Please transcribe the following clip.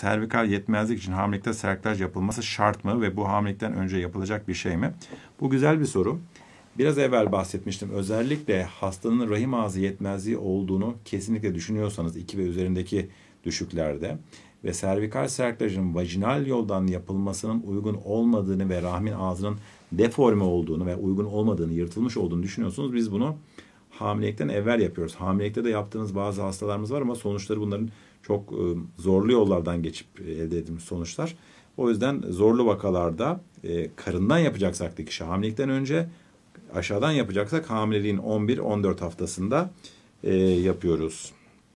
Servikal yetmezlik için hamilelikte serklaj yapılması şart mı ve bu hamilelikten önce yapılacak bir şey mi? Bu güzel bir soru. Biraz evvel bahsetmiştim. Özellikle hastanın rahim ağzı yetmezliği olduğunu kesinlikle düşünüyorsanız 2 ve üzerindeki düşüklerde ve servikal serklajın vajinal yoldan yapılmasının uygun olmadığını ve rahmin ağzının deforme olduğunu ve uygun olmadığını, yırtılmış olduğunu düşünüyorsunuz. Biz bunu hamilelikten evvel yapıyoruz. Hamilelikte de yaptığımız bazı hastalarımız var ama sonuçları bunların çok e, zorlu yollardan geçip e, elde edilmiş sonuçlar. O yüzden zorlu vakalarda e, karından yapacaksak dikişi hamilelikten önce aşağıdan yapacaksak hamileliğin 11-14 haftasında yapıyoruz.